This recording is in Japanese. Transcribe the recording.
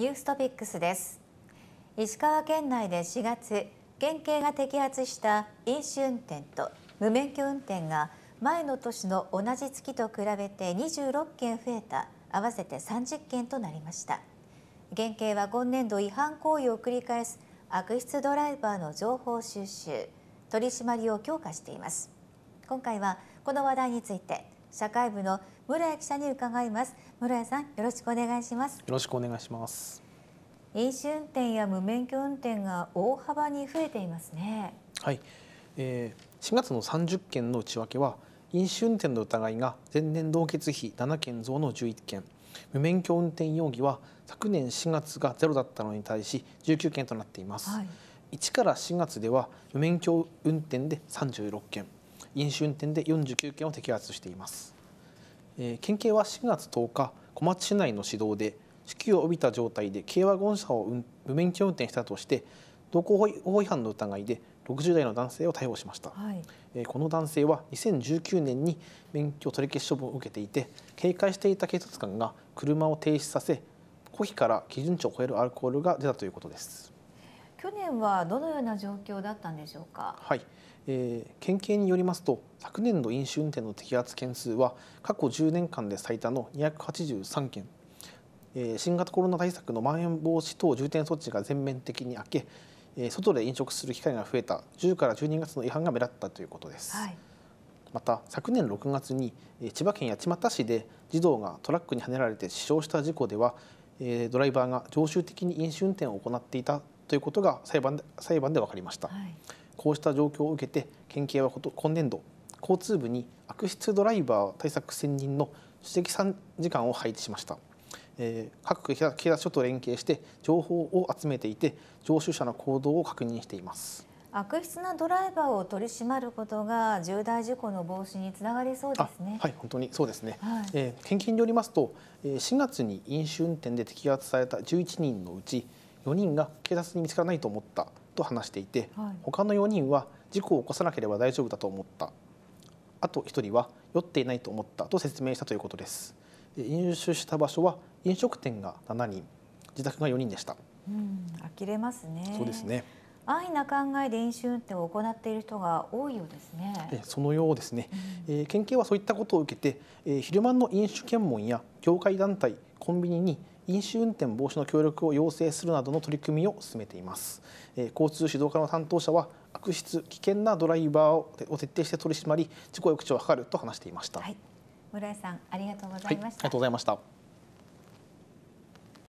ニューストピックスです石川県内で4月県警が摘発した飲酒運転と無免許運転が前の年の同じ月と比べて26件増えた合わせて30件となりました県警は今年度違反行為を繰り返す悪質ドライバーの情報収集取り締まりを強化しています今回はこの話題について社会部の村谷記者に伺います村谷さんよろしくお願いしますよろしくお願いします飲酒運転や無免許運転が大幅に増えていますねはい、えー、4月の30件の内訳は飲酒運転の疑いが前年同月比7件増の11件無免許運転容疑は昨年4月がゼロだったのに対し19件となっています、はい、1から4月では無免許運転で36件飲酒運転で49件を摘発しています、えー、県警は4月10日小松市内の市道で支給を帯びた状態で軽ワゴン車を無免許運転したとして道交法違反の疑いで60代の男性を逮捕しました、はい、えー、この男性は2019年に免許取り消し処分を受けていて警戒していた警察官が車を停止させ呼気から基準値を超えるアルコールが出たということです去年はどのような状況だったんでしょうか。はい、えー、県警によりますと昨年度飲酒運転の摘発件数は過去10年間で最多の283件、えー、新型コロナ対策のまん延防止等重点措置が全面的に明け、えー、外で飲食する機会が増えた10から12月の違反が目立ったということです。はいまた昨年6月に千葉県八街市で児童がトラックにはねられて死傷した事故ではドライバーが常習的に飲酒運転を行っていたということが裁判で裁判で分かりました、はい、こうした状況を受けて県警はこと今年度交通部に悪質ドライバー対策専任の首席参時間を配置しました、えー、各警察署と連携して情報を集めていて常習者の行動を確認しています悪質なドライバーを取り締まることが重大事故の防止につながりそうですね。はい、本当にそうですね。はい、えー、献金によりますと、4月に飲酒運転で摘発された11人のうち4人が警察に見つからないと思ったと話していて、はい、他の4人は事故を起こさなければ大丈夫だと思ったあと1人は酔っていないと思ったと説明したということです飲酒した場所は飲食店が7人自宅が4人でした、うん、呆れますねそうですね安易な考えで飲酒運転を行っている人が多いようですねそのようですね、うん、えー、県警はそういったことを受けて、えー、昼間の飲酒検問や業界団体コンビニに飲酒運転防止の協力を要請するなどの取り組みを進めています、え交通指導課の担当者は悪質危険なドライバーを徹底して取り締まり事故抑止を図ると話していました、はい、村井さんありがとうございました、はい、ありがとうございました